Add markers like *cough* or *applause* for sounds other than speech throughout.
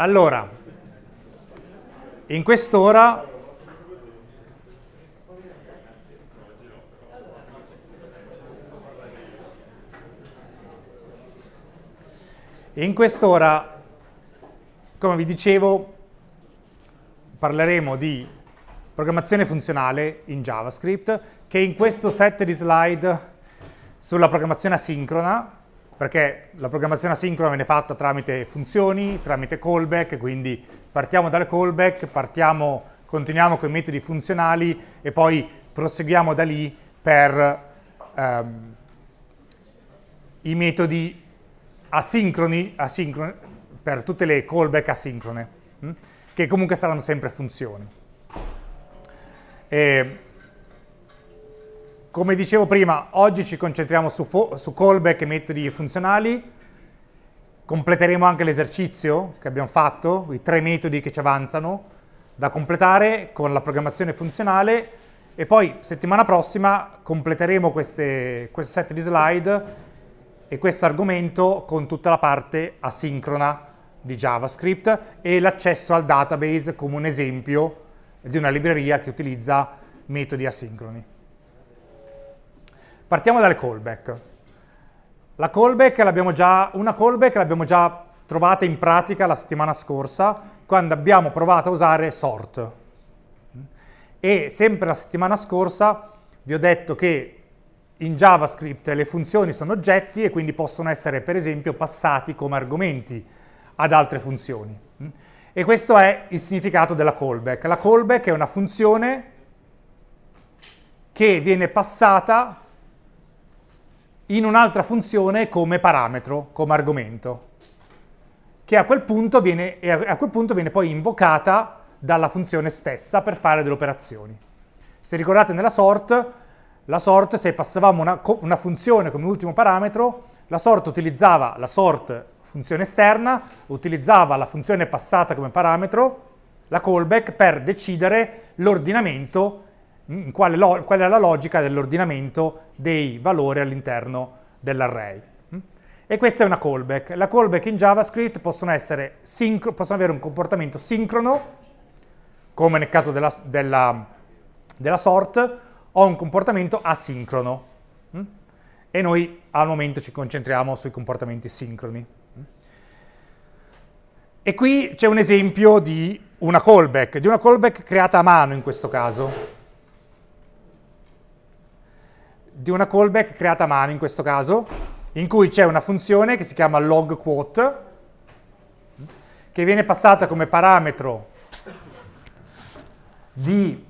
Allora, in quest'ora in quest'ora, come vi dicevo, parleremo di programmazione funzionale in JavaScript, che in questo set di slide sulla programmazione asincrona perché la programmazione asincrona viene fatta tramite funzioni, tramite callback, quindi partiamo dal callback, partiamo, continuiamo con i metodi funzionali e poi proseguiamo da lì per ehm, i metodi asincroni, asincroni, per tutte le callback asincrone, mh? Mm, che comunque saranno sempre funzioni. E, come dicevo prima, oggi ci concentriamo su, su callback e metodi funzionali. Completeremo anche l'esercizio che abbiamo fatto, i tre metodi che ci avanzano, da completare con la programmazione funzionale e poi settimana prossima completeremo queste, questo set di slide e questo argomento con tutta la parte asincrona di JavaScript e l'accesso al database come un esempio di una libreria che utilizza metodi asincroni. Partiamo dalle callback. La callback già, una callback l'abbiamo già trovata in pratica la settimana scorsa, quando abbiamo provato a usare sort. E sempre la settimana scorsa vi ho detto che in JavaScript le funzioni sono oggetti e quindi possono essere per esempio passati come argomenti ad altre funzioni. E questo è il significato della callback. La callback è una funzione che viene passata in un'altra funzione come parametro, come argomento, che a quel punto viene, a quel punto viene poi invocata dalla funzione stessa per fare delle operazioni. Se ricordate nella sort, la sort se passavamo una, una funzione come ultimo parametro, la sort utilizzava la sort funzione esterna, utilizzava la funzione passata come parametro, la callback per decidere l'ordinamento Mm, qual è, qual è la logica dell'ordinamento dei valori all'interno dell'array. Mm? E questa è una callback. La callback in JavaScript possono, essere, possono avere un comportamento sincrono, come nel caso della, della, della sort, o un comportamento asincrono. Mm? E noi al momento ci concentriamo sui comportamenti sincroni. E qui c'è un esempio di una callback, di una callback creata a mano in questo caso di una callback creata a mano in questo caso, in cui c'è una funzione che si chiama log quote, che viene passata come parametro di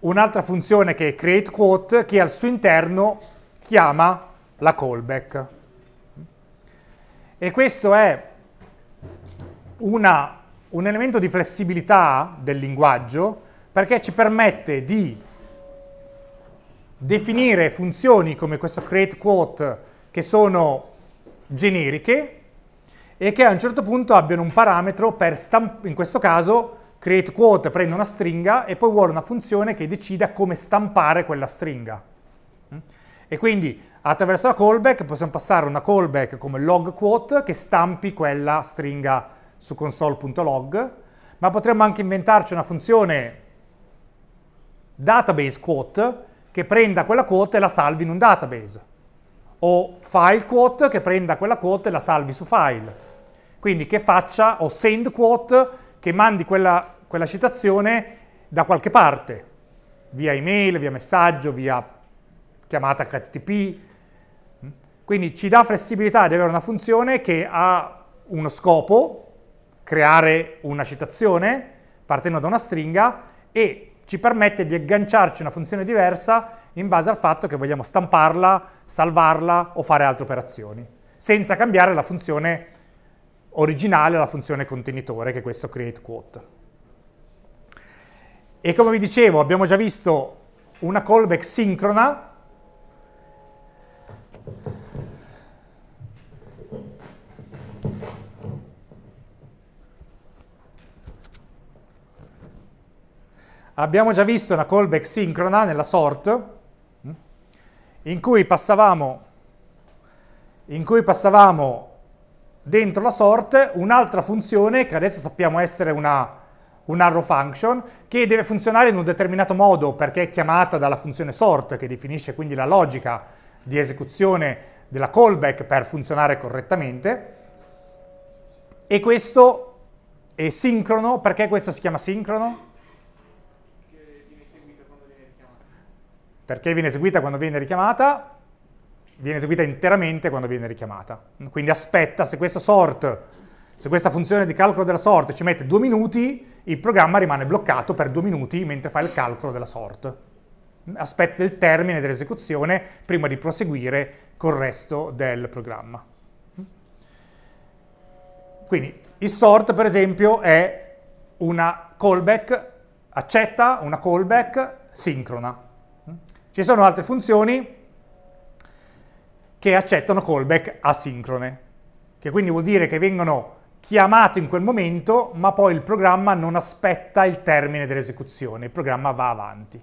un'altra funzione che è createQuote che al suo interno chiama la callback. E questo è una, un elemento di flessibilità del linguaggio perché ci permette di definire funzioni come questo create quote che sono generiche e che a un certo punto abbiano un parametro per stampare, in questo caso create quote prende una stringa e poi vuole una funzione che decida come stampare quella stringa. E quindi attraverso la callback possiamo passare una callback come log quote che stampi quella stringa su console.log, ma potremmo anche inventarci una funzione database quote che prenda quella quote e la salvi in un database, o file quote che prenda quella quote e la salvi su file. Quindi che faccia, o send quote che mandi quella, quella citazione da qualche parte, via email, via messaggio, via chiamata HTTP. Quindi ci dà flessibilità di avere una funzione che ha uno scopo, creare una citazione partendo da una stringa e ci permette di agganciarci una funzione diversa in base al fatto che vogliamo stamparla, salvarla o fare altre operazioni, senza cambiare la funzione originale, la funzione contenitore che è questo create quote. E come vi dicevo, abbiamo già visto una callback sincrona abbiamo già visto una callback sincrona nella sort, mm, in cui passavamo, in cui passavamo dentro la sort un'altra funzione che adesso sappiamo essere una un arrow function che deve funzionare in un determinato modo perché è chiamata dalla funzione sort che definisce quindi la logica di esecuzione della callback per funzionare correttamente e questo è sincrono, perché questo si chiama sincrono? perché viene eseguita quando viene richiamata, viene eseguita interamente quando viene richiamata. Quindi aspetta, se questa sort, se questa funzione di calcolo della sort ci mette due minuti, il programma rimane bloccato per due minuti mentre fa il calcolo della sort. Aspetta il termine dell'esecuzione prima di proseguire col resto del programma. Quindi il sort, per esempio, è una callback, accetta una callback sincrona. Ci sono altre funzioni che accettano callback asincrone, che quindi vuol dire che vengono chiamate in quel momento, ma poi il programma non aspetta il termine dell'esecuzione, il programma va avanti.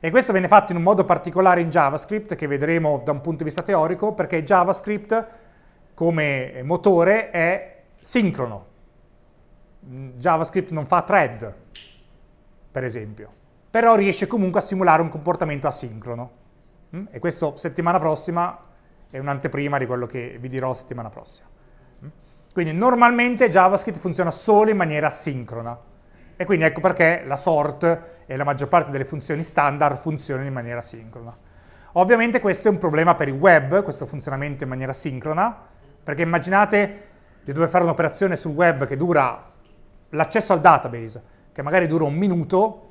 E questo viene fatto in un modo particolare in JavaScript, che vedremo da un punto di vista teorico, perché JavaScript come motore è sincrono. Mm, JavaScript non fa thread, per esempio però riesce comunque a simulare un comportamento asincrono. Mm? E questo settimana prossima è un'anteprima di quello che vi dirò settimana prossima. Mm? Quindi normalmente JavaScript funziona solo in maniera asincrona. E quindi ecco perché la sort e la maggior parte delle funzioni standard funzionano in maniera sincrona. Ovviamente questo è un problema per il web, questo funzionamento in maniera sincrona, perché immaginate di dover fare un'operazione sul web che dura l'accesso al database, che magari dura un minuto,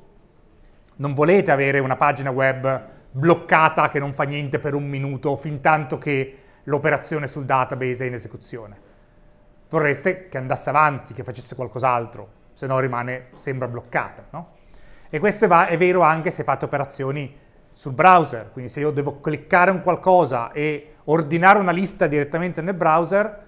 non volete avere una pagina web bloccata che non fa niente per un minuto fin tanto che l'operazione sul database è in esecuzione. Vorreste che andasse avanti, che facesse qualcos'altro, se no rimane, sembra bloccata, no? E questo è, vero anche se fate operazioni sul browser, quindi se io devo cliccare un qualcosa e ordinare una lista direttamente nel browser,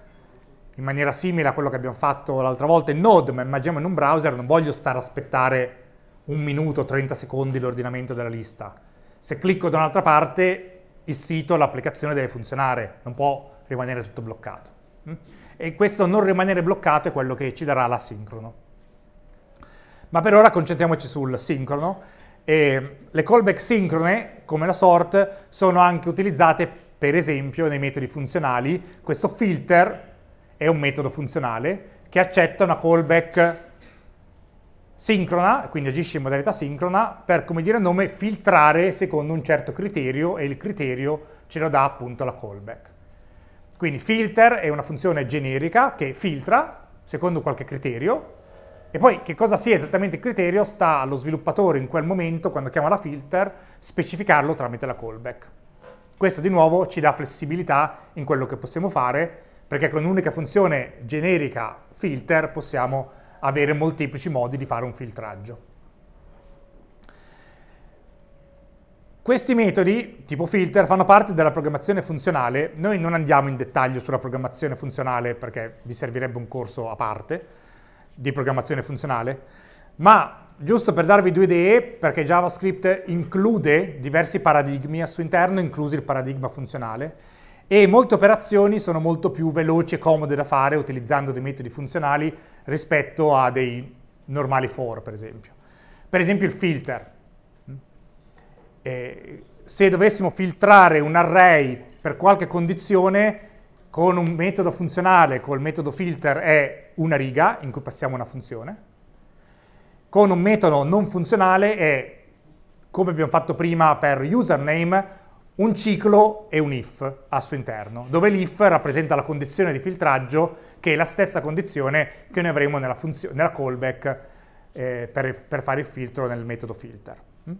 in maniera simile a quello che abbiamo fatto l'altra volta in Node, ma immaginiamo in un browser, non voglio stare a aspettare un minuto, 30 secondi l'ordinamento della lista. Se clicco da un'altra parte, il sito, l'applicazione deve funzionare, non può rimanere tutto bloccato. Mm? E questo non rimanere bloccato è quello che ci darà l'asincrono. Ma per ora concentriamoci sul sincrono. E le callback sincrone, come la sort, sono anche utilizzate per esempio nei metodi funzionali. Questo filter è un metodo funzionale che accetta una callback sincrona, quindi agisce in modalità sincrona, per, come dire il nome, filtrare secondo un certo criterio e il criterio ce lo dà appunto la callback. Quindi filter è una funzione generica che filtra secondo qualche criterio e poi che cosa sia esattamente il criterio sta allo sviluppatore in quel momento, quando chiama la filter, specificarlo tramite la callback. Questo di nuovo ci dà flessibilità in quello che possiamo fare, perché con un'unica funzione generica filter possiamo avere molteplici modi di fare un filtraggio. Questi metodi, tipo filter, fanno parte della programmazione funzionale. Noi non andiamo in dettaglio sulla programmazione funzionale perché vi servirebbe un corso a parte di programmazione funzionale, ma giusto per darvi due idee, perché JavaScript include diversi paradigmi al suo interno, inclusi il paradigma funzionale, e molte operazioni sono molto più veloci e comode da fare utilizzando dei metodi funzionali rispetto a dei normali for, per esempio. Per esempio il filter. Eh, se dovessimo filtrare un array per qualche condizione, con un metodo funzionale, col metodo filter è una riga in cui passiamo una funzione, con un metodo non funzionale è, come abbiamo fatto prima per username, un ciclo e un if al suo interno, dove l'if rappresenta la condizione di filtraggio che è la stessa condizione che noi avremo nella, nella callback eh, per, per, fare il filtro nel metodo filter. Mm?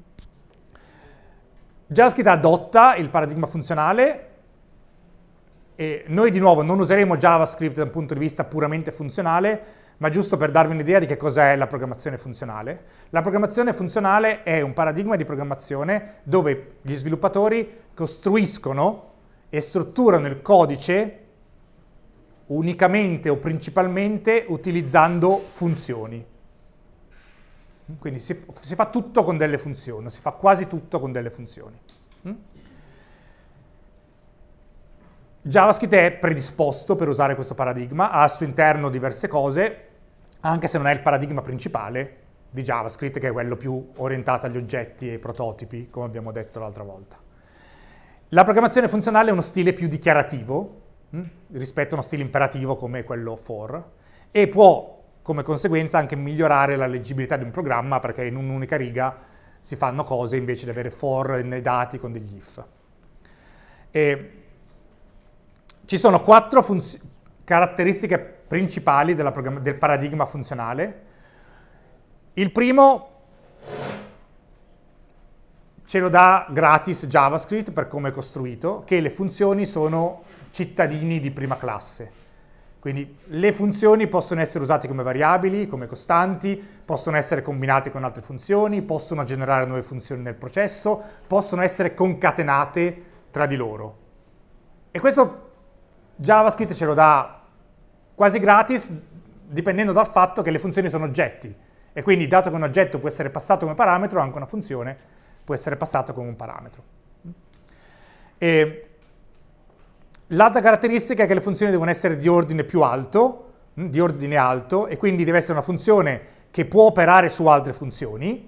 JavaScript adotta il paradigma funzionale e noi di nuovo non useremo JavaScript da un punto di vista puramente funzionale, ma giusto per darvi un'idea di che cos'è la programmazione funzionale. La programmazione funzionale è un paradigma di programmazione dove gli sviluppatori costruiscono e strutturano il codice unicamente o principalmente utilizzando funzioni. Quindi si, si fa tutto con delle funzioni, si fa quasi tutto con delle funzioni. Mm? JavaScript è predisposto per usare questo paradigma, ha al suo interno diverse cose, anche se non è il paradigma principale di JavaScript, che è quello più orientato agli oggetti e ai prototipi, come abbiamo detto l'altra volta. La programmazione funzionale è uno stile più dichiarativo mh, mm, rispetto a uno stile imperativo come quello for e può come conseguenza anche migliorare la leggibilità di un programma perché in un'unica riga si fanno cose invece di avere for nei dati con degli if. E ci sono quattro caratteristiche principali del paradigma funzionale. Il primo ce lo dà gratis JavaScript per come è costruito, che le funzioni sono cittadini di prima classe. Quindi le funzioni possono essere usate come variabili, come costanti, possono essere combinate con altre funzioni, possono generare nuove funzioni nel processo, possono essere concatenate tra di loro. E questo JavaScript ce lo dà quasi gratis dipendendo dal fatto che le funzioni sono oggetti e quindi dato che un oggetto può essere passato come parametro, anche una funzione può essere passata come un parametro. L'altra caratteristica è che le funzioni devono essere di ordine più alto, mm, di ordine alto, e quindi deve essere una funzione che può operare su altre funzioni,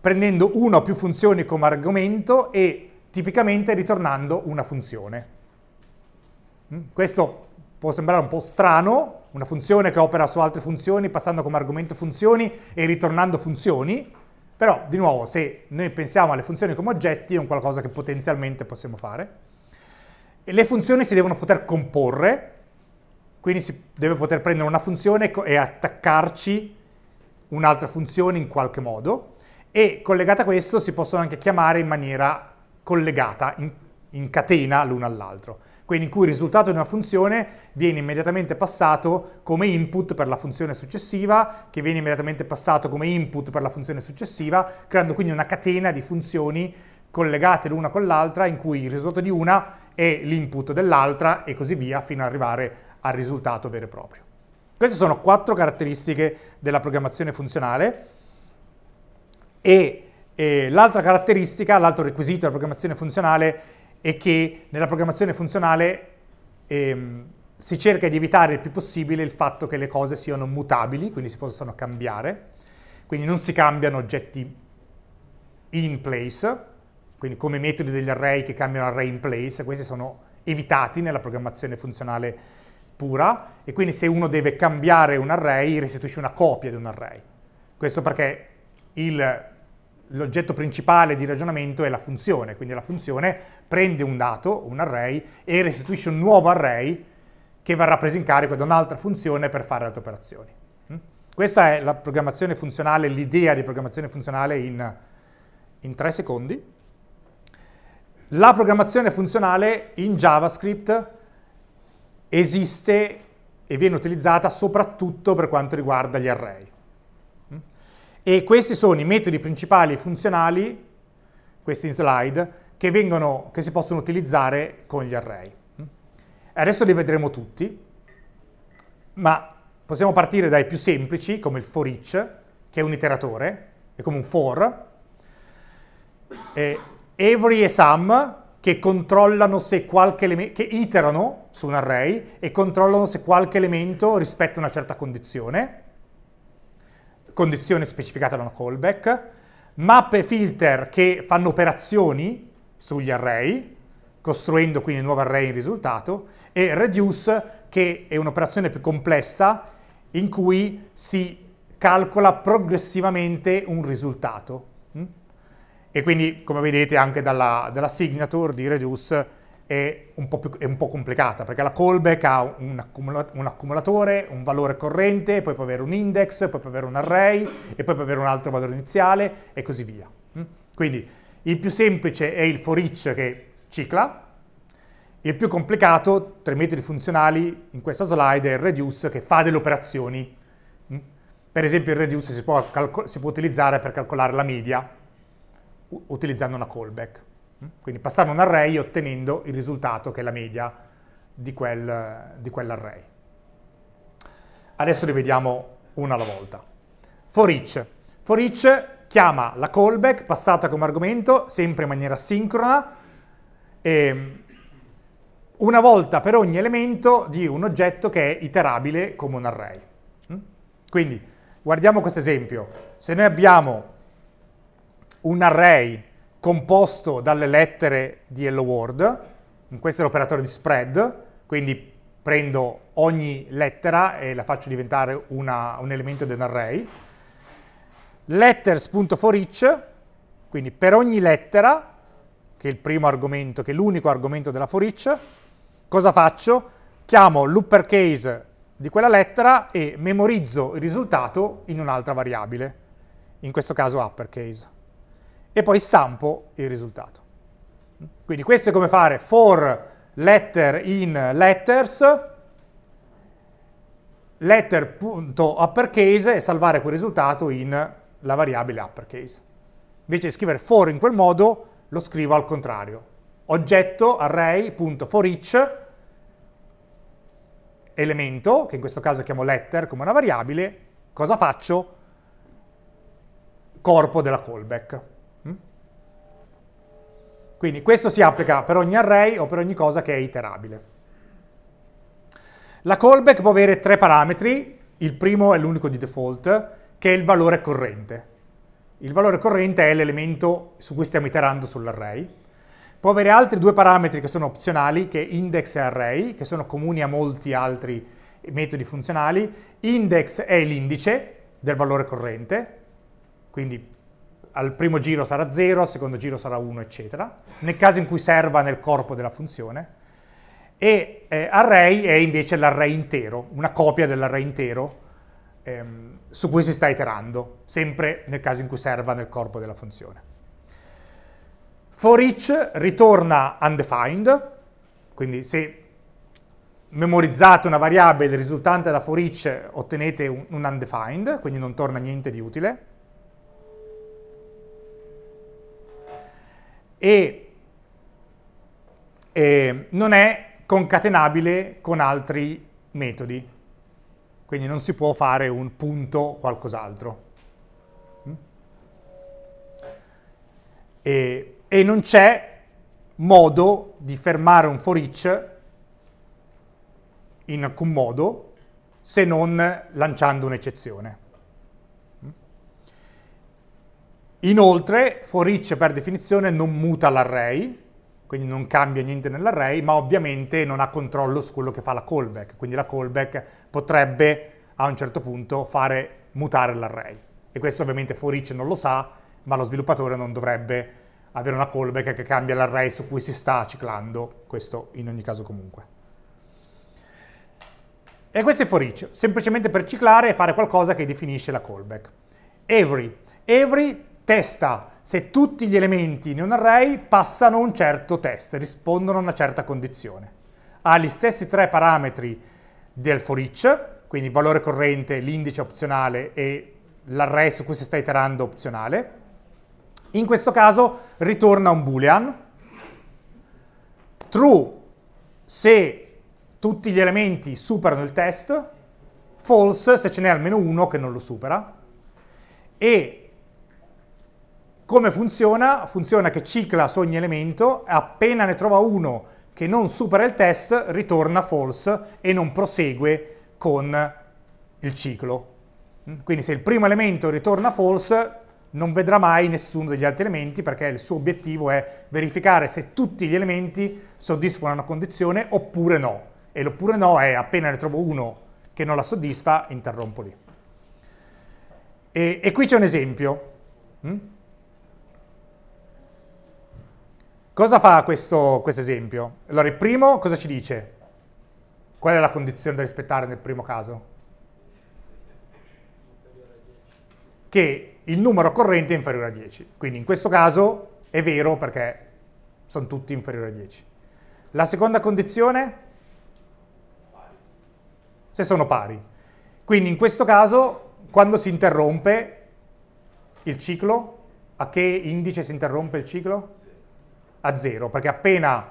prendendo una o più funzioni come argomento e tipicamente ritornando una funzione. Mm, questo può sembrare un po' strano, una funzione che opera su altre funzioni, passando come argomento funzioni e ritornando funzioni, però di nuovo se noi pensiamo alle funzioni come oggetti è un qualcosa che potenzialmente possiamo fare. E le funzioni si devono poter comporre, quindi si deve poter prendere una funzione e attaccarci un'altra funzione in qualche modo e collegata a questo si possono anche chiamare in maniera collegata, in, in catena l'una all'altro quindi in cui il risultato di una funzione viene immediatamente passato come input per la funzione successiva, che viene immediatamente passato come input per la funzione successiva, creando quindi una catena di funzioni collegate l'una con l'altra in cui il risultato di una è l'input dell'altra e così via fino ad arrivare al risultato vero e proprio. Queste sono quattro caratteristiche della programmazione funzionale e, e l'altra caratteristica, l'altro requisito della programmazione funzionale e che nella programmazione funzionale ehm, si cerca di evitare il più possibile il fatto che le cose siano mutabili, quindi si possano cambiare, quindi non si cambiano oggetti in place, quindi come metodi degli array che cambiano array in place, questi sono evitati nella programmazione funzionale pura e quindi se uno deve cambiare un array restituisce una copia di un array. Questo perché il l'oggetto principale di ragionamento è la funzione, quindi la funzione prende un dato, un array, e restituisce un nuovo array che verrà preso in carico da un'altra funzione per fare altre operazioni. Mm? Questa è la programmazione funzionale, l'idea di programmazione funzionale in, in tre secondi. La programmazione funzionale in JavaScript esiste e viene utilizzata soprattutto per quanto riguarda gli array. E questi sono i metodi principali e funzionali, questi in slide, che, vengono, che si possono utilizzare con gli array. Adesso li vedremo tutti, ma possiamo partire dai più semplici, come il for each, che è un iteratore, è come un for, e every e sum, che controllano se qualche elemento, che iterano su un array e controllano se qualche elemento rispetta una certa condizione, condizione specificata da una callback, map e filter che fanno operazioni sugli array, costruendo quindi un nuovo array in risultato, e reduce che è un'operazione più complessa in cui si calcola progressivamente un risultato. Mm? E quindi, come vedete, anche dalla, dalla signature di reduce è un po', più, è un po complicata, perché la callback ha un, accumula, un, accumulatore, un valore corrente, poi può avere un index, poi può avere un array, e poi può avere un altro valore iniziale, e così via. Mm? Quindi il più semplice è il for each che cicla, il più complicato, tra i metodi funzionali in questa slide, è il reduce che fa delle operazioni. Mm? Per esempio il reduce si può, si può utilizzare per calcolare la media utilizzando una callback. Quindi passare un array ottenendo il risultato che è la media di, quel, di quell'array. Adesso li vediamo una alla volta. For each. For each chiama la callback passata come argomento, sempre in maniera sincrona, e una volta per ogni elemento di un oggetto che è iterabile come un array. Mm? Quindi guardiamo questo esempio. Se noi abbiamo un array composto dalle lettere di hello world, in questo è l'operatore di spread, quindi prendo ogni lettera e la faccio diventare una, un elemento di un array, letters.forEach, quindi per ogni lettera, che è il primo argomento, che è l'unico argomento della forEach, cosa faccio? Chiamo l'uppercase di quella lettera e memorizzo il risultato in un'altra variabile, in questo caso uppercase e poi stampo il risultato. Quindi questo è come fare for letter in letters, letter.uppercase e salvare quel risultato in la variabile uppercase. Invece di scrivere for in quel modo, lo scrivo al contrario. Oggetto array.forEach, elemento, che in questo caso chiamo letter come una variabile, cosa faccio? Corpo della callback. Quindi questo si applica per ogni array o per ogni cosa che è iterabile. La callback può avere tre parametri, il primo è l'unico di default, che è il valore corrente. Il valore corrente è l'elemento su cui stiamo iterando sull'array. Può avere altri due parametri che sono opzionali, che è index e array, che sono comuni a molti altri metodi funzionali. Index è l'indice del valore corrente, quindi al primo giro sarà 0, al secondo giro sarà 1, eccetera, nel caso in cui serva nel corpo della funzione, e eh, array è invece l'array intero, una copia dell'array intero ehm, su cui si sta iterando, sempre nel caso in cui serva nel corpo della funzione. For each ritorna undefined, quindi se memorizzate una variabile risultante da for each ottenete un, un undefined, quindi non torna niente di utile, e, e non è concatenabile con altri metodi. Quindi non si può fare un punto qualcos'altro. Mm? E, e non c'è modo di fermare un for each in alcun modo se non lanciando un'eccezione. Inoltre, for each per definizione non muta l'array, quindi non cambia niente nell'array, ma ovviamente non ha controllo su quello che fa la callback, quindi la callback potrebbe a un certo punto fare mutare l'array. E questo ovviamente for each non lo sa, ma lo sviluppatore non dovrebbe avere una callback che cambia l'array su cui si sta ciclando, questo in ogni caso comunque. E questo è for each, semplicemente per ciclare e fare qualcosa che definisce la callback. Every. Every testa se tutti gli elementi in un array passano un certo test, rispondono a una certa condizione. Ha gli stessi tre parametri del for each, quindi il valore corrente, l'indice opzionale e l'array su cui si sta iterando opzionale. In questo caso ritorna un boolean, true se tutti gli elementi superano il test, false se ce n'è almeno uno che non lo supera, e come funziona? Funziona che cicla su ogni elemento, appena ne trova uno che non supera il test, ritorna false e non prosegue con il ciclo. Quindi se il primo elemento ritorna false, non vedrà mai nessuno degli altri elementi perché il suo obiettivo è verificare se tutti gli elementi soddisfano una condizione oppure no. E l'oppure no è appena ne trovo uno che non la soddisfa, interrompo lì. E, e qui c'è un esempio. Mm? Cosa fa questo, esempio? Allora, il primo cosa ci dice? Qual è la condizione da rispettare nel primo caso? Che il numero corrente è inferiore a 10. Quindi in questo caso è vero perché sono tutti inferiori a 10. La seconda condizione? Se sono pari. Quindi in questo caso, quando si interrompe il ciclo, a che indice si interrompe il ciclo? a 0, perché appena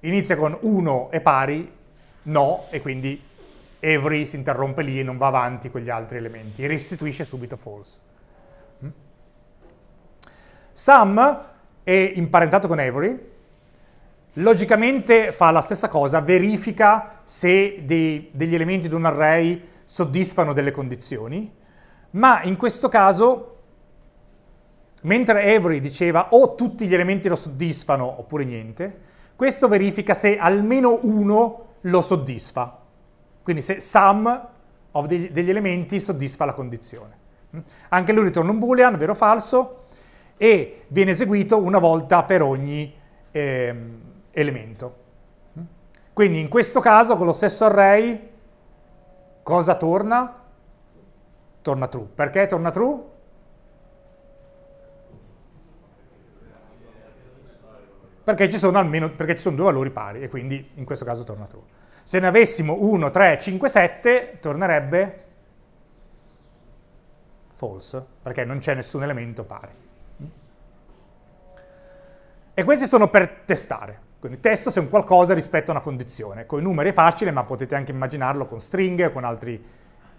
inizia con 1 è pari, no, e quindi every si interrompe lì e non va avanti con gli altri elementi, e restituisce subito false. Sum mm. è imparentato con every, logicamente fa la stessa cosa, verifica se dei, degli elementi di un array soddisfano delle condizioni, ma in questo caso Mentre Avery diceva o tutti gli elementi lo soddisfano oppure niente, questo verifica se almeno uno lo soddisfa. Quindi se sum degli, degli, elementi soddisfa la condizione. Mm? Anche lui ritorna un boolean, vero o falso, e viene eseguito una volta per ogni eh, elemento. Mm? Quindi in questo caso con lo stesso array cosa torna? Torna true. Perché torna true? perché ci sono, almeno, perché ci sono due valori pari e quindi in questo caso torna true. Se ne avessimo 1, 3, 5, 7 tornerebbe false, perché non c'è nessun elemento pari. E questi sono per testare, quindi testo se un qualcosa rispetto a una condizione. Con i numeri è facile, ma potete anche immaginarlo con stringhe o con altri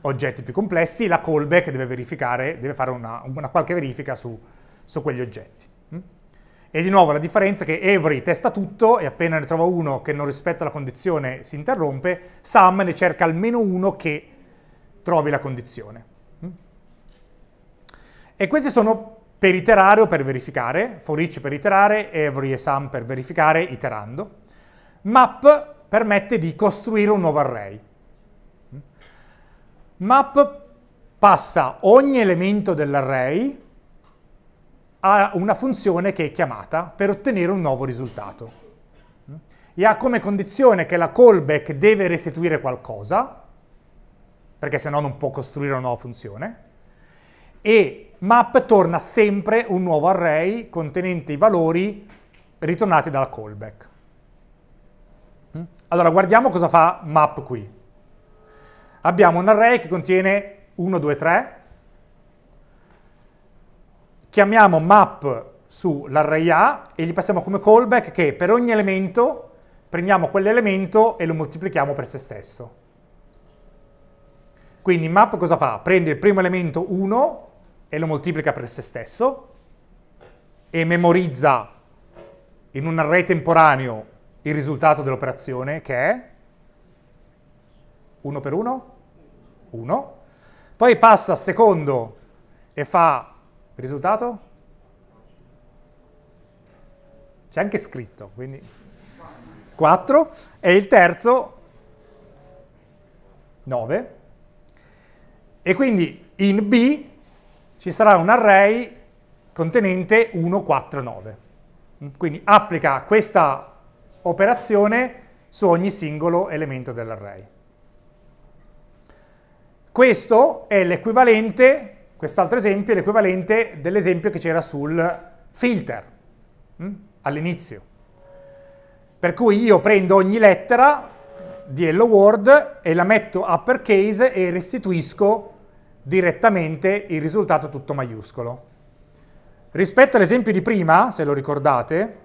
oggetti più complessi, la callback deve verificare, deve fare una, una qualche verifica su, su quegli oggetti. E di nuovo la differenza è che Avery testa tutto e appena ne trova uno che non rispetta la condizione si interrompe, Sam ne cerca almeno uno che trovi la condizione. Mm? E questi sono per iterare o per verificare, for each per iterare, Avery e Sam per verificare iterando. Map permette di costruire un nuovo array. Mm? Map passa ogni elemento dell'array ha una funzione che è chiamata per ottenere un nuovo risultato. Mm? E ha come condizione che la callback deve restituire qualcosa, perché se no non può costruire una nuova funzione, e map torna sempre un nuovo array contenente i valori ritornati dalla callback. Mm? Allora, guardiamo cosa fa map qui. Abbiamo un array che contiene 1, 2, 3, chiamiamo map sull'array A e gli passiamo come callback che per ogni elemento prendiamo quell'elemento e lo moltiplichiamo per se stesso. Quindi map cosa fa? Prende il primo elemento 1 e lo moltiplica per se stesso e memorizza in un array temporaneo il risultato dell'operazione che è 1 per 1, 1. Poi passa al secondo e fa Risultato? C'è anche scritto, quindi 4. E il terzo? 9. E quindi in B ci sarà un array contenente 1, 4, 9. Quindi applica questa operazione su ogni singolo elemento dell'array. Questo è l'equivalente Quest'altro esempio è l'equivalente dell'esempio che c'era sul filter mm, all'inizio. Per cui io prendo ogni lettera di Hello World e la metto uppercase e restituisco direttamente il risultato tutto maiuscolo. Rispetto all'esempio di prima, se lo ricordate,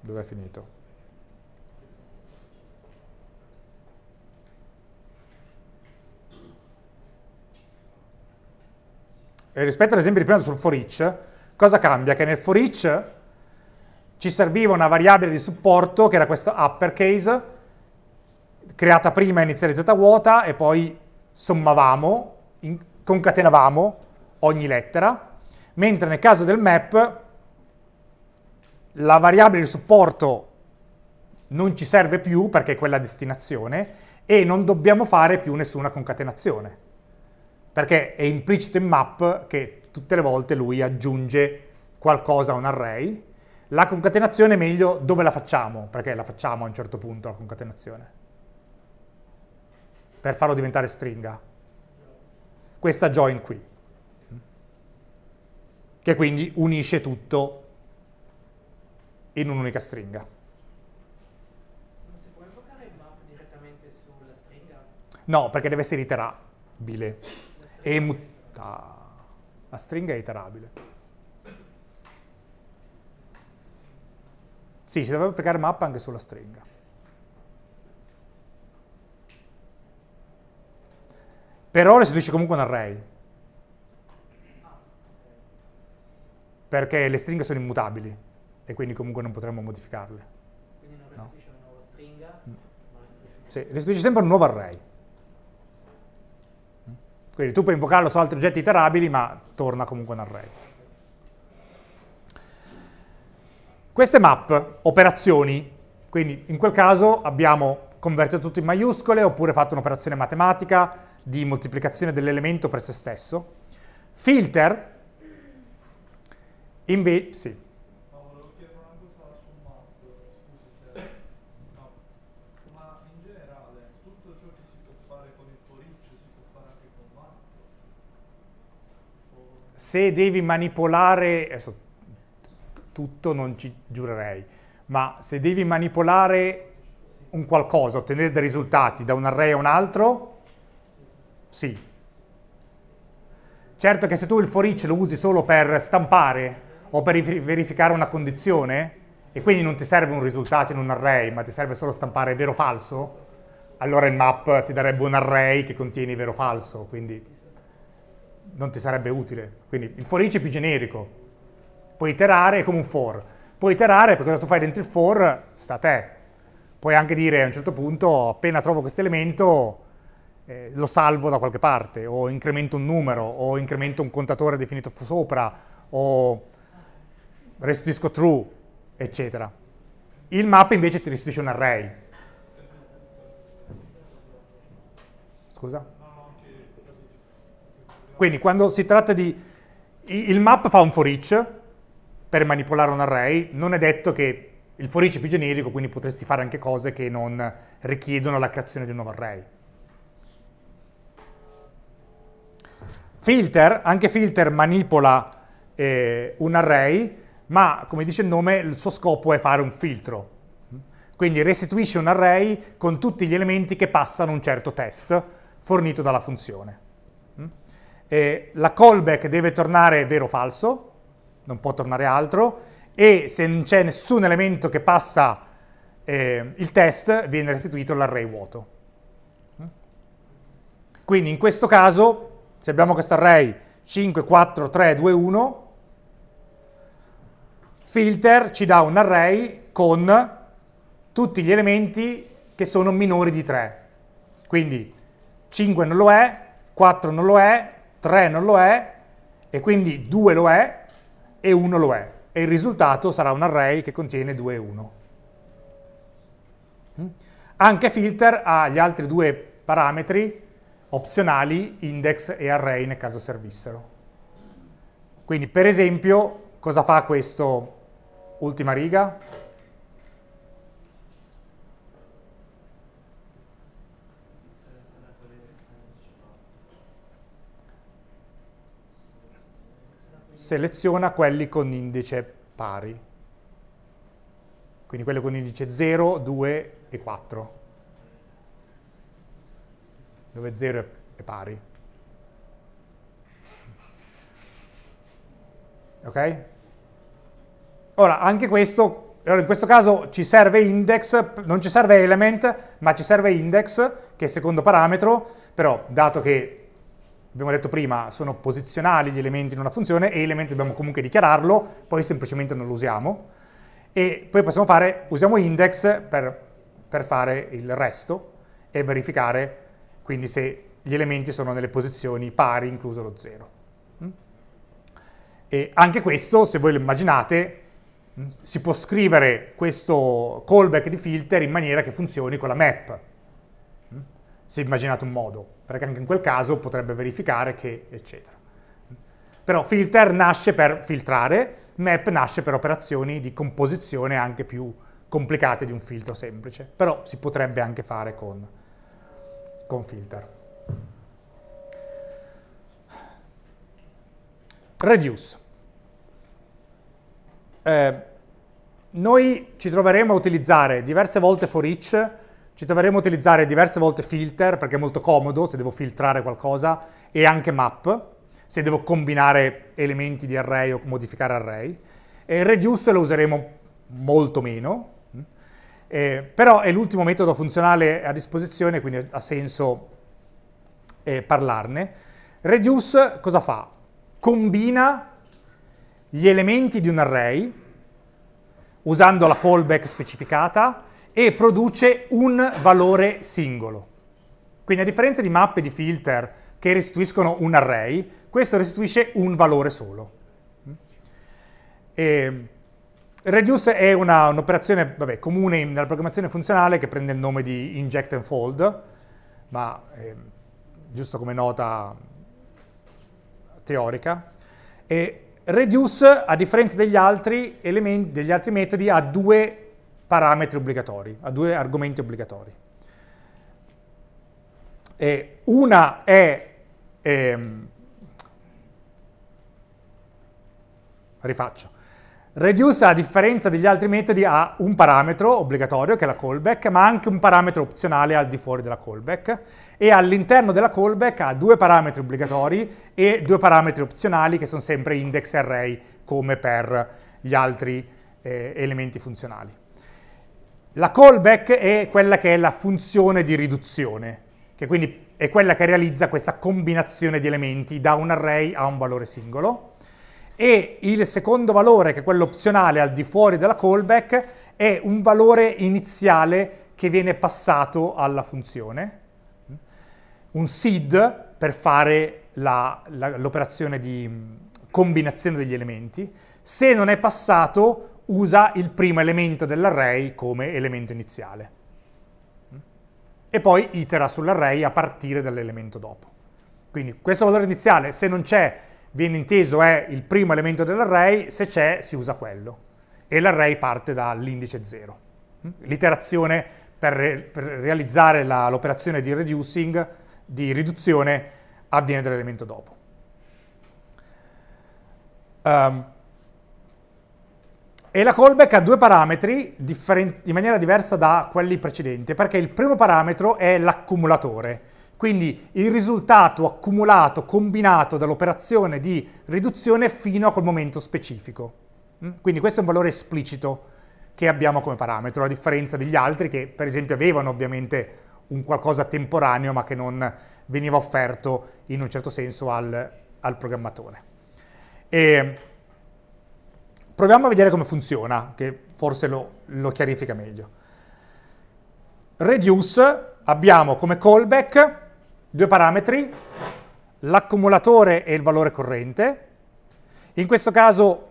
dove è finito? rispetto all'esempio di prima sul for each, cosa cambia? Che nel for each ci serviva una variabile di supporto che era questa uppercase, creata prima e inizializzata vuota e poi sommavamo, in, concatenavamo ogni lettera, mentre nel caso del map la variabile di supporto non ci serve più perché è quella destinazione e non dobbiamo fare più nessuna concatenazione perché è implicito in map che tutte le volte lui aggiunge qualcosa a un array. La concatenazione è meglio dove la facciamo, perché la facciamo a un certo punto la concatenazione, per farlo diventare stringa. Questa join qui, che quindi unisce tutto in un'unica stringa. Si può invocare il map direttamente sulla stringa? No, perché deve essere iterabile e mutta. Ah, la stringa è iterabile. Sì, si dovrebbe applicare mappa anche sulla stringa. Per ora si dice comunque un array. Perché le stringhe sono immutabili e quindi comunque non potremmo modificarle. Quindi non restituisce no. una nuova stringa? Mm. Restituisce... Sì, restituisce sempre un nuovo array. Quindi tu puoi invocarlo su altri oggetti iterabili, ma torna comunque un array. Queste map, operazioni, quindi in quel caso abbiamo convertito tutto in maiuscole oppure fatto un'operazione matematica di moltiplicazione dell'elemento per se stesso. Filter, invece, sì, se devi manipolare, adesso tutto non ci giurerei, ma se devi manipolare un qualcosa, ottenere dei risultati da un array a un altro, sì. Certo che se tu il for each lo usi solo per stampare o per verificare una condizione, e quindi non ti serve un risultato in un array, ma ti serve solo stampare vero o falso, allora il map ti darebbe un array che contiene vero o falso, quindi non ti sarebbe utile. Quindi il for each è più generico. Puoi iterare come un for. Puoi iterare perché cosa tu fai dentro il for sta a te. Puoi anche dire a un certo punto, appena trovo questo elemento, eh, lo salvo da qualche parte, o incremento un numero, o incremento un contatore definito sopra, o restituisco true, eccetera. Il map invece ti restituisce un array. Scusa? Quindi quando si tratta di... il map fa un for each per manipolare un array, non è detto che il for each è più generico, quindi potresti fare anche cose che non richiedono la creazione di un nuovo array. Filter, anche filter manipola eh, un array, ma come dice il nome il suo scopo è fare un filtro. Quindi restituisce un array con tutti gli elementi che passano un certo test fornito dalla funzione eh, la callback deve tornare vero o falso, non può tornare altro, e se non c'è nessun elemento che passa eh, il test, viene restituito l'array vuoto. Mm? Quindi in questo caso, se abbiamo questo array 5, 4, 3, 2, 1, filter ci dà un array con tutti gli elementi che sono minori di 3. Quindi 5 non lo è, 4 non lo è, 3 non lo è, e quindi 2 lo è, e 1 lo è. E il risultato sarà un array che contiene 2 e 1. Mm? Anche filter ha gli altri due parametri opzionali, index e array, nel caso servissero. Quindi, per esempio, cosa fa questa ultima riga? seleziona quelli con indice pari. Quindi quelli con indice 0, 2 e 4. Dove 0 è pari. Ok? Ora, anche questo allora in questo caso ci serve index, non ci serve element, ma ci serve index che è il secondo parametro, però dato che abbiamo detto prima, sono posizionali gli elementi in una funzione e gli elementi dobbiamo comunque dichiararlo, poi semplicemente non lo usiamo. E poi possiamo fare, usiamo index per, per fare il resto e verificare quindi se gli elementi sono nelle posizioni pari, incluso lo 0. Mm? E anche questo, se voi lo immaginate, mm, si può scrivere questo callback di filter in maniera che funzioni con la map si è immaginato un modo, perché anche in quel caso potrebbe verificare che, eccetera. Però filter nasce per filtrare, map nasce per operazioni di composizione anche più complicate di un filtro semplice, però si potrebbe anche fare con, con filter. Reduce. Eh, noi ci troveremo a utilizzare diverse volte for each ci troveremo a utilizzare diverse volte filter perché è molto comodo se devo filtrare qualcosa e anche map se devo combinare elementi di array o modificare array. E reduce lo useremo molto meno, eh, però è l'ultimo metodo funzionale a disposizione, quindi ha senso eh, parlarne. Reduce cosa fa? Combina gli elementi di un array usando la callback specificata e produce un valore singolo. Quindi a differenza di mappe di filter che restituiscono un array, questo restituisce un valore solo. E reduce è un'operazione un comune nella programmazione funzionale che prende il nome di inject and fold, ma eh, giusto come nota teorica. E reduce, a differenza degli altri, elementi, degli altri metodi, ha due parametri obbligatori, a due argomenti obbligatori. E una è, ehm, rifaccio, Reduce a differenza degli altri metodi ha un parametro obbligatorio, che è la callback, ma anche un parametro opzionale al di fuori della callback, e all'interno della callback ha due parametri obbligatori e due parametri opzionali, che sono sempre index array, come per gli altri eh, elementi funzionali. La callback è quella che è la funzione di riduzione, che quindi è quella che realizza questa combinazione di elementi da un array a un valore singolo. E il secondo valore, che è quello opzionale al di fuori della callback, è un valore iniziale che viene passato alla funzione, un seed per fare l'operazione di combinazione degli elementi. Se non è passato, usa il primo elemento dell'array come elemento iniziale e poi itera sull'array a partire dall'elemento dopo. Quindi questo valore iniziale, se non c'è, viene inteso è il primo elemento dell'array, se c'è si usa quello e l'array parte dall'indice 0. L'iterazione per, re per, realizzare l'operazione di reducing, di riduzione, avviene dall'elemento dopo. Um, e la callback ha due parametri in maniera diversa da quelli precedenti, perché il primo parametro è l'accumulatore, quindi il risultato accumulato, combinato dall'operazione di riduzione fino a quel momento specifico. Mm? Quindi questo è un valore esplicito che abbiamo come parametro, a differenza degli altri che per esempio avevano ovviamente un qualcosa temporaneo ma che non veniva offerto in un certo senso al, al programmatore. E Proviamo a vedere come funziona, che forse lo, lo chiarifica meglio. Reduce abbiamo come callback due parametri, l'accumulatore e il valore corrente. In questo caso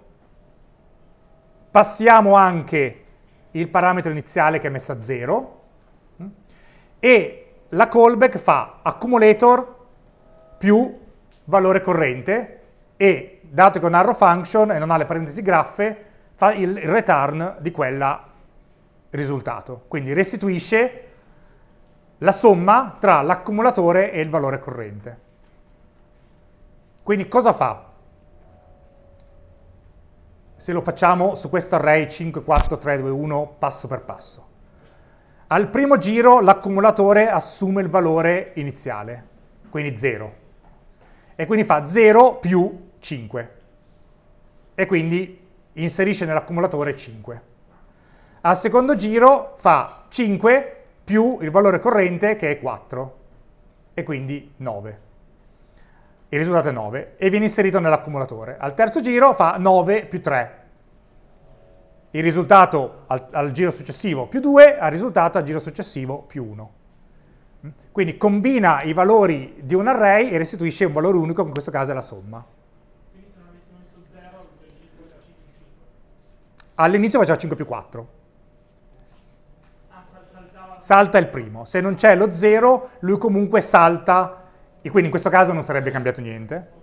passiamo anche il parametro iniziale che è messo a 0 mm, e la callback fa accumulator più valore corrente e dato che è un arrow function e non ha le parentesi graffe, fa il return di quella risultato. Quindi restituisce la somma tra l'accumulatore e il valore corrente. Quindi cosa fa? Se lo facciamo su questo array 5, 4, 3, 2, 1 passo per passo. Al primo giro l'accumulatore assume il valore iniziale, quindi 0. E quindi fa 0 più 5 e quindi inserisce nell'accumulatore 5. Al secondo giro fa 5 più il valore corrente che è 4 e quindi 9. Il risultato è 9 e viene inserito nell'accumulatore. Al terzo giro fa 9 più 3. Il risultato al, al giro successivo più 2, al risultato al giro successivo più 1. Quindi combina i valori di un array e restituisce un valore unico, che in questo caso è la somma. all'inizio faceva 5 più 4. Ah, salta il primo. Se non c'è lo 0, lui comunque salta, e quindi in questo caso non sarebbe cambiato niente.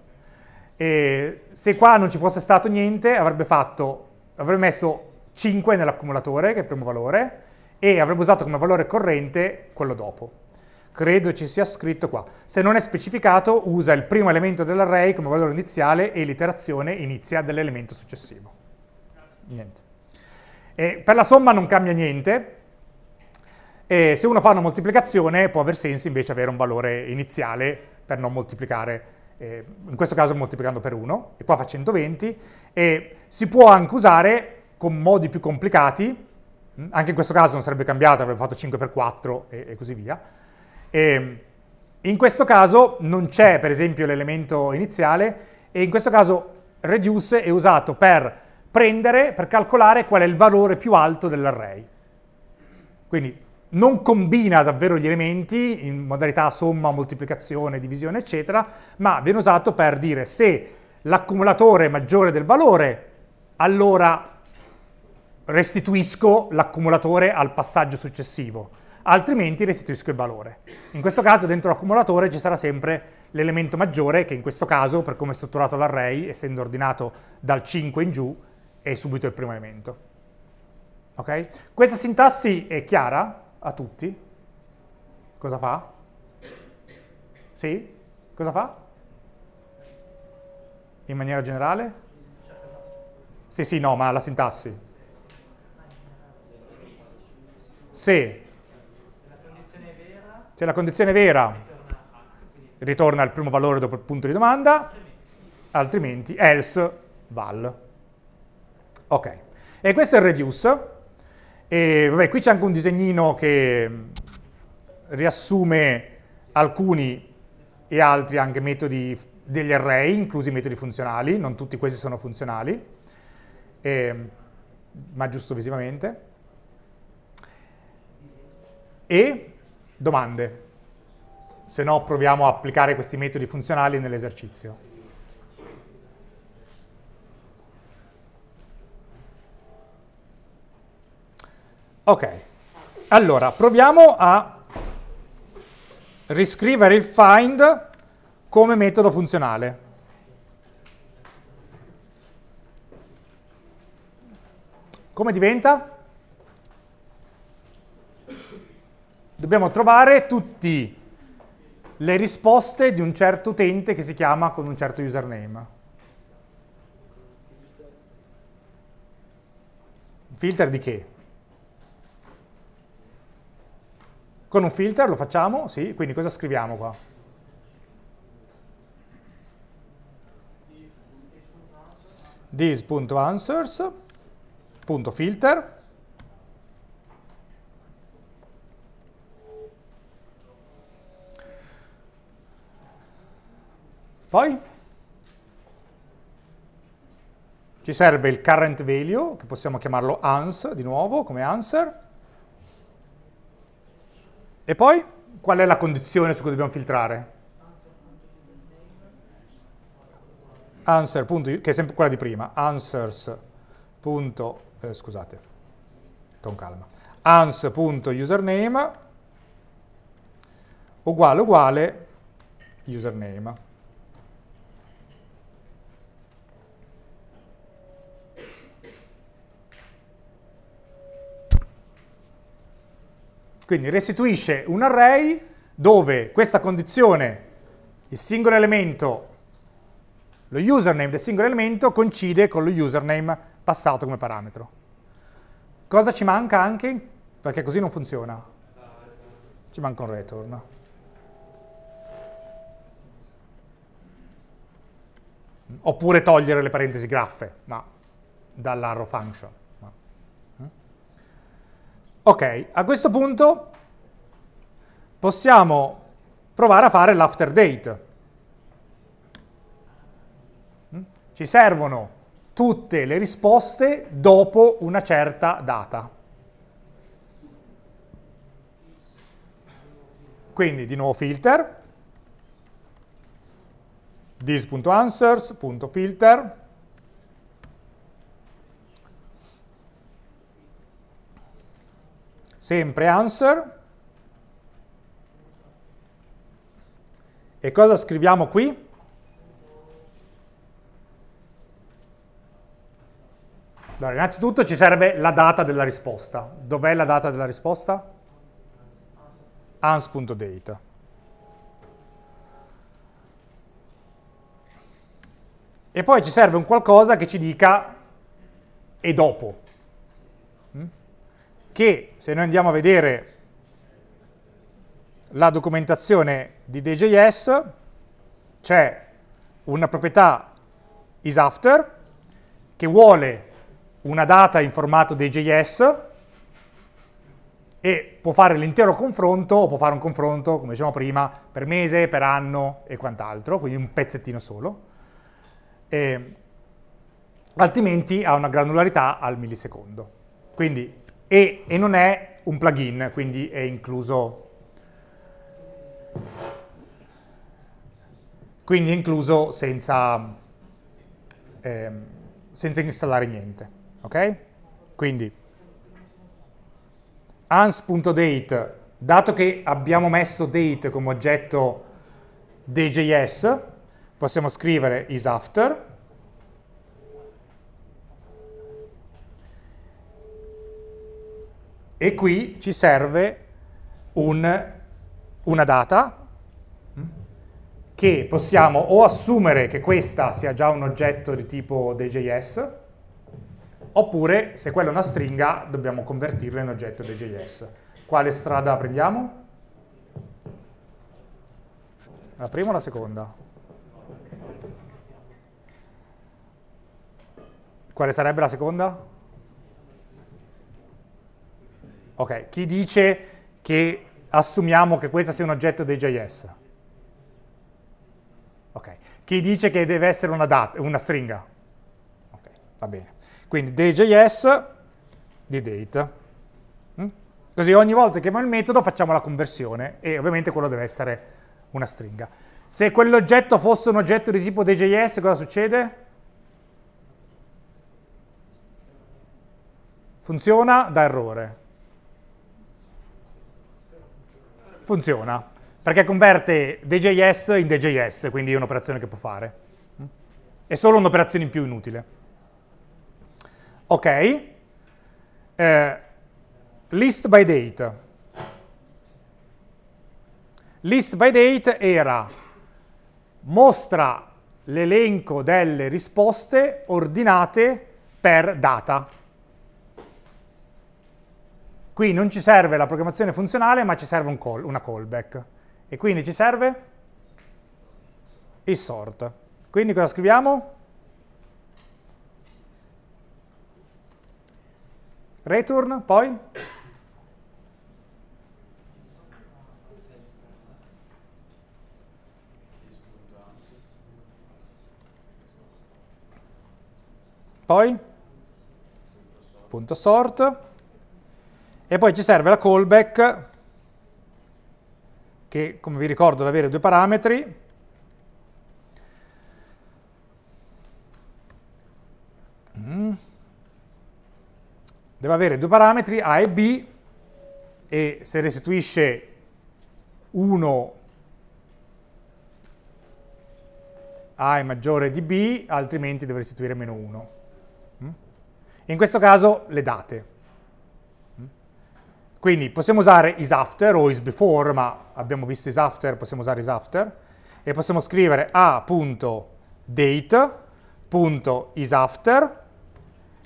E se qua non ci fosse stato niente, avrebbe, fatto, avrebbe messo 5 nell'accumulatore, che è il primo valore, e avrebbe usato come valore corrente quello dopo. Credo ci sia scritto qua. Se non è specificato, usa il primo elemento dell'array come valore iniziale e l'iterazione inizia dall'elemento successivo. Niente. Eh, per la somma non cambia niente, e se uno fa una moltiplicazione può aver senso invece avere un valore iniziale per non moltiplicare, eh, in questo caso moltiplicando per 1, e qua fa 120, e si può anche usare con modi più complicati, mm, anche in questo caso non sarebbe cambiato, avrebbe fatto 5 per 4 e, e così via. E in questo caso non c'è per esempio l'elemento iniziale e in questo caso reduce è usato per prendere per calcolare qual è il valore più alto dell'array. Quindi non combina davvero gli elementi in modalità somma, moltiplicazione, divisione, eccetera, ma viene usato per dire se l'accumulatore è maggiore del valore, allora restituisco l'accumulatore al passaggio successivo, altrimenti restituisco il valore. In questo caso dentro l'accumulatore ci sarà sempre l'elemento maggiore, che in questo caso, per come è strutturato l'array, essendo ordinato dal 5 in giù, è subito il primo elemento. Ok? Questa sintassi è chiara a tutti? Cosa fa? Sì? Cosa fa? In maniera generale? Sì, sì, no, ma la sintassi. Se se la condizione è vera, ritorna al primo valore dopo il punto di domanda, altrimenti else val. Ok, e questo è il reduce. E vabbè, qui c'è anche un disegnino che riassume alcuni e altri anche metodi degli array, inclusi i metodi funzionali, non tutti questi sono funzionali, e, ma giusto visivamente. E domande, se no proviamo a applicare questi metodi funzionali nell'esercizio. Ok, allora proviamo a riscrivere il find come metodo funzionale. Come diventa? Dobbiamo trovare tutte le risposte di un certo utente che si chiama con un certo username. Filter di che? Con un filter lo facciamo? Sì, quindi cosa scriviamo qua? this.answers.filter Poi ci serve il current value, che possiamo chiamarlo ans di nuovo come answer, e poi qual è la condizione su cui dobbiamo filtrare? Answer, che è sempre quella di prima, answers, punto, eh, scusate, con calma, ans.username uguale uguale username. Quindi restituisce un array dove questa condizione, il singolo elemento, lo username del singolo elemento coincide con lo username passato come parametro. Cosa ci manca anche? Perché così non funziona. Ci manca un return. Oppure togliere le parentesi graffe, ma dall'arrow function. Ok, a questo punto possiamo provare a fare l'after date. Mm? Ci servono tutte le risposte dopo una certa data. Quindi di nuovo filter, this.answers.filter, sempre answer. E cosa scriviamo qui? Allora, innanzitutto ci serve la data della risposta. Dov'è la data della risposta? ans.data. E poi ci serve un qualcosa che ci dica e dopo che se noi andiamo a vedere la documentazione di DJS, c'è una proprietà isAfter che vuole una data in formato DJS e può fare l'intero confronto o può fare un confronto, come dicevamo prima, per mese, per anno e quant'altro, quindi un pezzettino solo. E, altrimenti ha una granularità al millisecondo. Quindi e, e non è un plugin, quindi è incluso quindi è incluso senza, eh, senza installare niente. Ok? Quindi ans.date, dato che abbiamo messo date come oggetto djs, possiamo scrivere isAfter, after e qui ci serve un, una data che possiamo o assumere che questa sia già un oggetto di tipo DJS, oppure se quella è una stringa dobbiamo convertirla in oggetto DJS. Quale strada prendiamo? La prima o la seconda? Quale sarebbe la seconda? Ok, chi dice che assumiamo che questo sia un oggetto dei JS? Ok, chi dice che deve essere una, data, una stringa? Ok, va bene. Quindi day.js di date. Mm? Così ogni volta che chiamiamo il metodo facciamo la conversione e ovviamente quello deve essere una stringa. Se quell'oggetto fosse un oggetto di tipo day.js cosa succede? Funziona da errore. funziona, perché converte DJS in DJS, quindi è un'operazione che può fare. È solo un'operazione in più inutile. Ok. Eh, list by date. List by date era mostra l'elenco delle risposte ordinate per data. Qui non ci serve la programmazione funzionale, ma ci serve un call, una callback. E quindi ci serve il sort. Quindi cosa scriviamo? Return, poi? Poi? Punto sort e poi ci serve la callback che come vi ricordo deve avere due parametri mm. deve avere due parametri A e B e se restituisce 1 A è maggiore di B altrimenti deve restituire meno 1 mm. in questo caso le date quindi possiamo usare is after o is before, ma abbiamo visto is after, possiamo usare is after, e possiamo scrivere a.date.isAfter,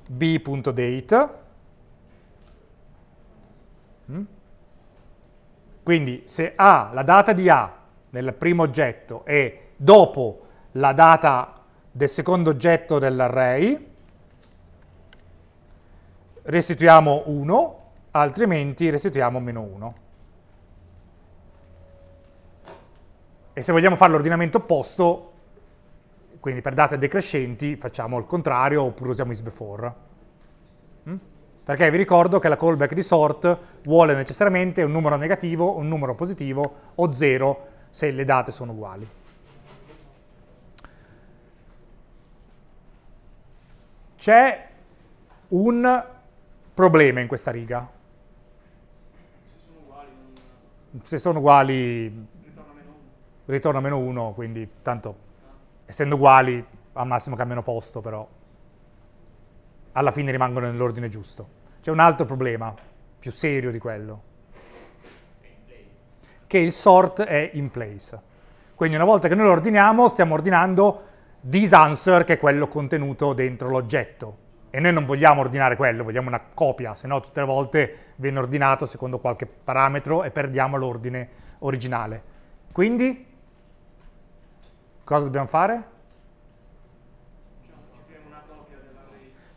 b.date, mm? quindi se A, la data di A del primo oggetto è dopo la data del secondo oggetto dell'array, restituiamo 1, altrimenti restituiamo meno 1. E se vogliamo fare l'ordinamento opposto, quindi per date decrescenti, facciamo il contrario oppure usiamo isBefore. Mm? Perché vi ricordo che la callback di sort vuole necessariamente un numero negativo, un numero positivo o 0 se le date sono uguali. C'è un problema in questa riga se sono uguali ritorno a meno 1, quindi tanto essendo uguali al massimo cambiano posto, però alla fine rimangono nell'ordine giusto. C'è un altro problema, più serio di quello, che il sort è in place. Quindi una volta che noi lo ordiniamo, stiamo ordinando this answer, che è quello contenuto dentro l'oggetto e noi non vogliamo ordinare quello, vogliamo una copia, se no tutte le volte viene ordinato secondo qualche parametro e perdiamo l'ordine originale. Quindi cosa dobbiamo fare?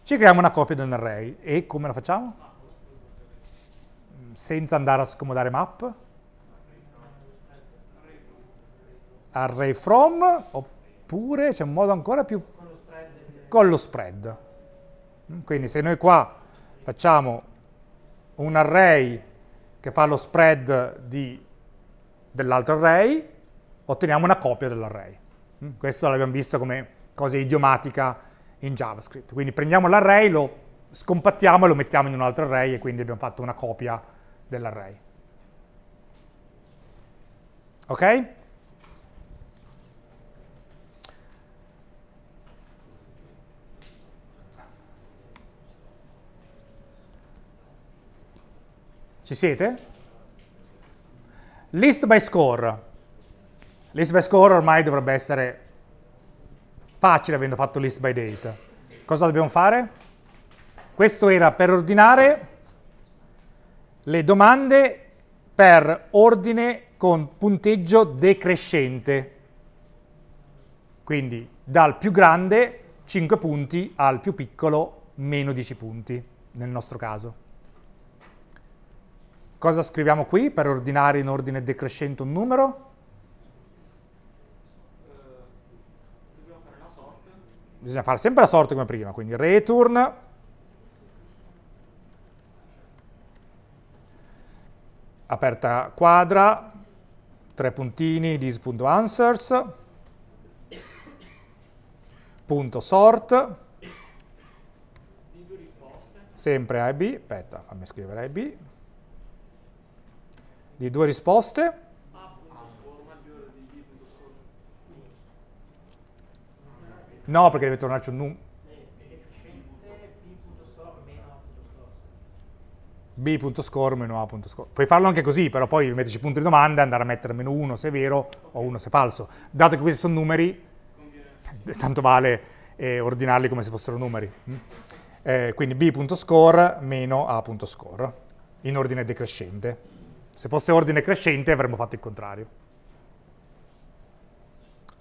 Ci creiamo una copia dell'array. e come la facciamo? Senza andare a scomodare map. Array from, oppure c'è un modo ancora più... Con lo spread Mm, quindi se noi qua facciamo un array che fa lo spread dell'altro array, otteniamo una copia dell'array. Mm, questo l'abbiamo visto come cosa idiomatica in JavaScript. Quindi prendiamo l'array, lo scompattiamo e lo mettiamo in un altro array e quindi abbiamo fatto una copia dell'array. Ok? Ci siete? List by score. List by score ormai dovrebbe essere facile avendo fatto list by date. Cosa dobbiamo fare? Questo era per ordinare le domande per ordine con punteggio decrescente. Quindi dal più grande 5 punti al più piccolo meno 10 punti nel nostro caso. Cosa scriviamo qui per ordinare in ordine decrescente un numero? Dobbiamo fare la sorte. Bisogna fare sempre la sorte come prima, quindi return aperta quadra, tre puntini, dis.answers, punto sort, sempre A e B, aspetta, fammi scrivere A e B, di due risposte. No, perché deve tornarci un numero. b.score meno a.score. Puoi farlo anche così, però poi metterci punto di domanda e andare a mettere meno 1 se è vero o 1 se è falso. Dato che questi sono numeri, *laughs* tanto vale eh, ordinarli come se fossero numeri. Mm? Eh, quindi b.score meno a.score, in ordine decrescente. Se fosse ordine crescente avremmo fatto il contrario.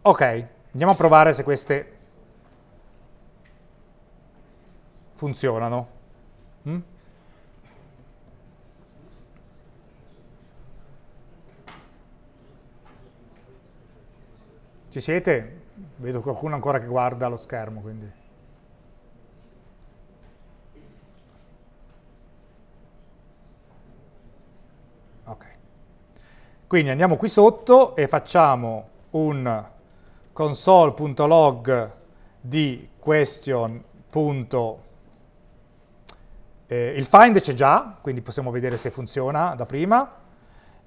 Ok, andiamo a provare se queste funzionano. Mm? Ci siete? Vedo qualcuno ancora che guarda lo schermo, quindi... Quindi andiamo qui sotto e facciamo un console.log di question. Eh, il find c'è già, quindi possiamo vedere se funziona da prima.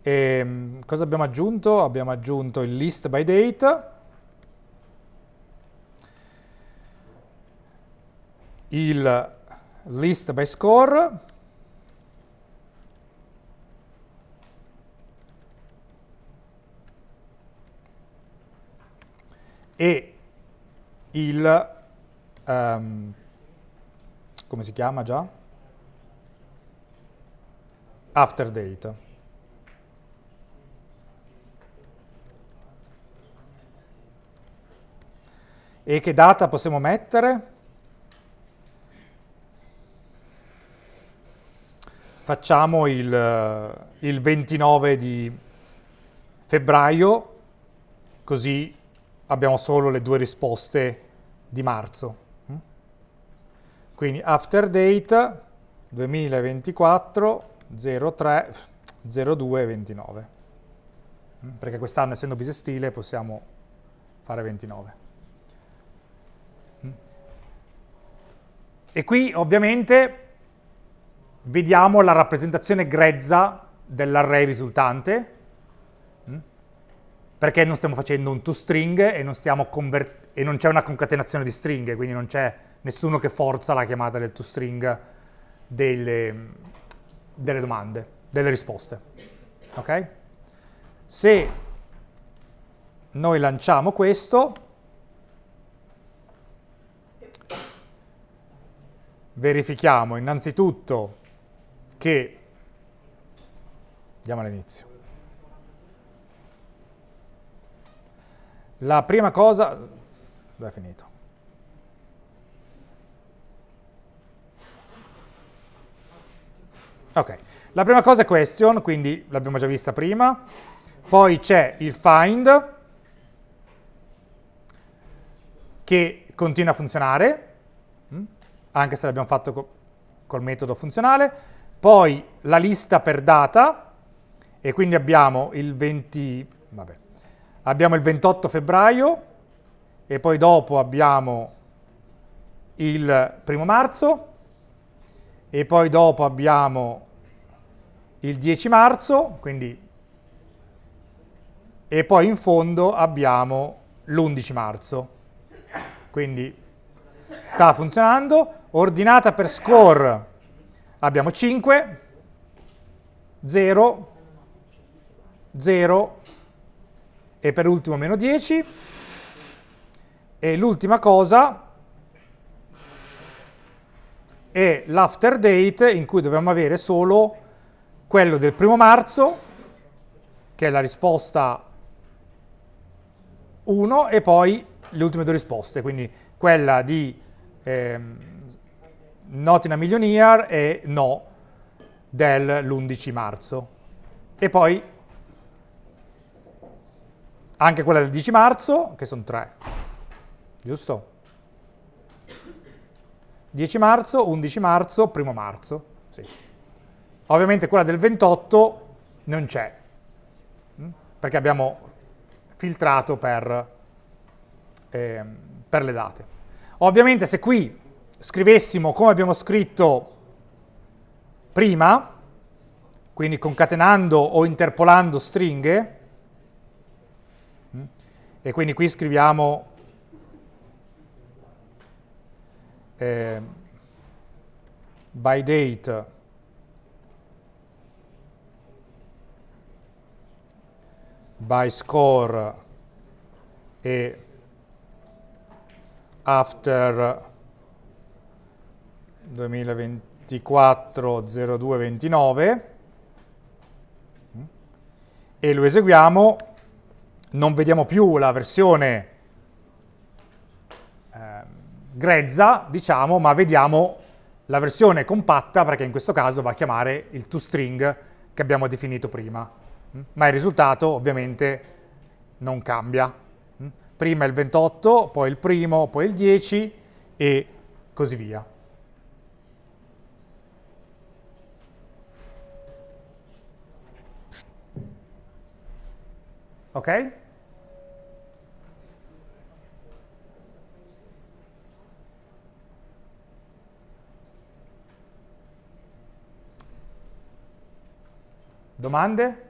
E, ehm, cosa abbiamo aggiunto? Abbiamo aggiunto il list by date. Il list by score e il, um, come si chiama già? After date. E che data possiamo mettere? Facciamo il, il 29 di febbraio, così abbiamo solo le due risposte di marzo. Mm? Quindi after date 2024 03 02 29. Perché quest'anno essendo bisestile possiamo fare 29. Mm? E qui ovviamente vediamo la rappresentazione grezza dell'array risultante perché non stiamo facendo un toString e, e non c'è una concatenazione di stringhe, quindi non c'è nessuno che forza la chiamata del toString delle, delle domande, delle risposte. Ok? Se noi lanciamo questo, verifichiamo innanzitutto che, andiamo all'inizio, La prima cosa... Dove è finito? Ok, la prima cosa è question, quindi l'abbiamo già vista prima, poi c'è il find, che continua a funzionare, mm, anche se l'abbiamo fatto co col metodo funzionale, poi la lista per data, e quindi abbiamo il 20... Vabbè abbiamo il 28 febbraio e poi dopo abbiamo il primo marzo e poi dopo abbiamo il 10 marzo, quindi e poi in fondo abbiamo l'11 marzo. Quindi sta funzionando, ordinata per score abbiamo 5 0 0 e per ultimo meno 10 e l'ultima cosa è l'after date in cui dobbiamo avere solo quello del primo marzo che è la risposta 1 e poi le ultime due risposte quindi quella di ehm, not in a million year e no dell'11 marzo e poi anche quella del 10 marzo, che sono tre, giusto? 10 marzo, 11 marzo, 1 marzo, sì. Ovviamente quella del 28 non c'è, mm? perché abbiamo filtrato per, eh, per le date. Ovviamente se qui scrivessimo come abbiamo scritto prima, quindi concatenando o interpolando stringhe, e quindi qui scriviamo eh, by date by score e after 2024 0229 e lo eseguiamo non vediamo più la versione eh, grezza, diciamo, ma vediamo la versione compatta, perché in questo caso va a chiamare il toString che abbiamo definito prima. Mm? Ma il risultato ovviamente non cambia. Mm? Prima il 28, poi il primo, poi il 10 e così via. Ok? Domande?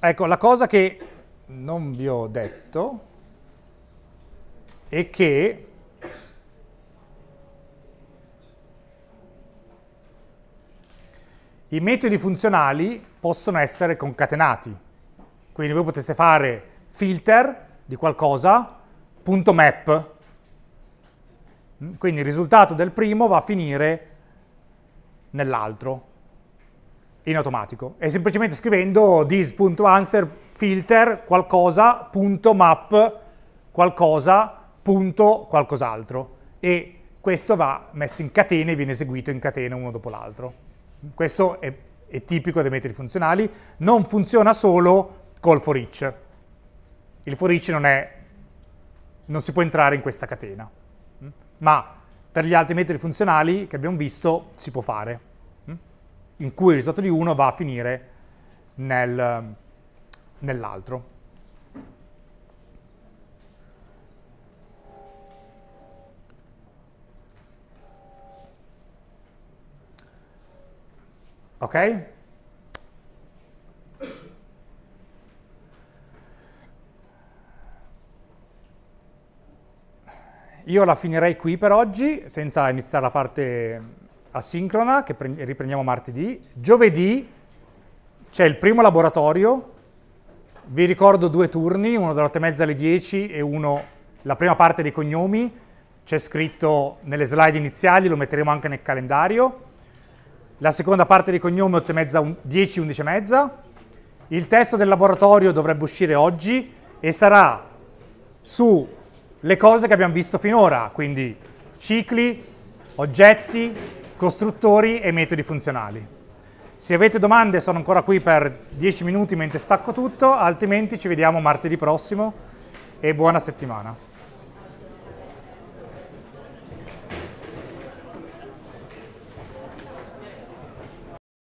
Ecco, la cosa che non vi ho detto è che I metodi funzionali possono essere concatenati, quindi voi potete fare filter di qualcosa, punto map, mm, quindi il risultato del primo va a finire nell'altro, in automatico. E semplicemente scrivendo this.answer filter qualcosa, punto map qualcosa punto qualcos'altro e questo va messo in catena e viene eseguito in catena uno dopo l'altro. Questo è, è tipico dei metodi funzionali, non funziona solo col for each. Il for each non, è, non si può entrare in questa catena, mm? ma per gli altri metodi funzionali che abbiamo visto si può fare, mm? in cui il risultato di uno va a finire nel, nell'altro. Ok? Io la finirei qui per oggi, senza iniziare la parte asincrona, che riprendiamo martedì. Giovedì c'è il primo laboratorio, vi ricordo due turni, uno dalle 8 e mezza alle 10 e uno la prima parte dei cognomi, c'è scritto nelle slide iniziali, lo metteremo anche nel calendario la seconda parte di cognome 8 e mezza, 10, 11 e mezza. Il testo del laboratorio dovrebbe uscire oggi e sarà sulle cose che abbiamo visto finora, quindi cicli, oggetti, costruttori e metodi funzionali. Se avete domande sono ancora qui per 10 minuti mentre stacco tutto, altrimenti ci vediamo martedì prossimo e buona settimana.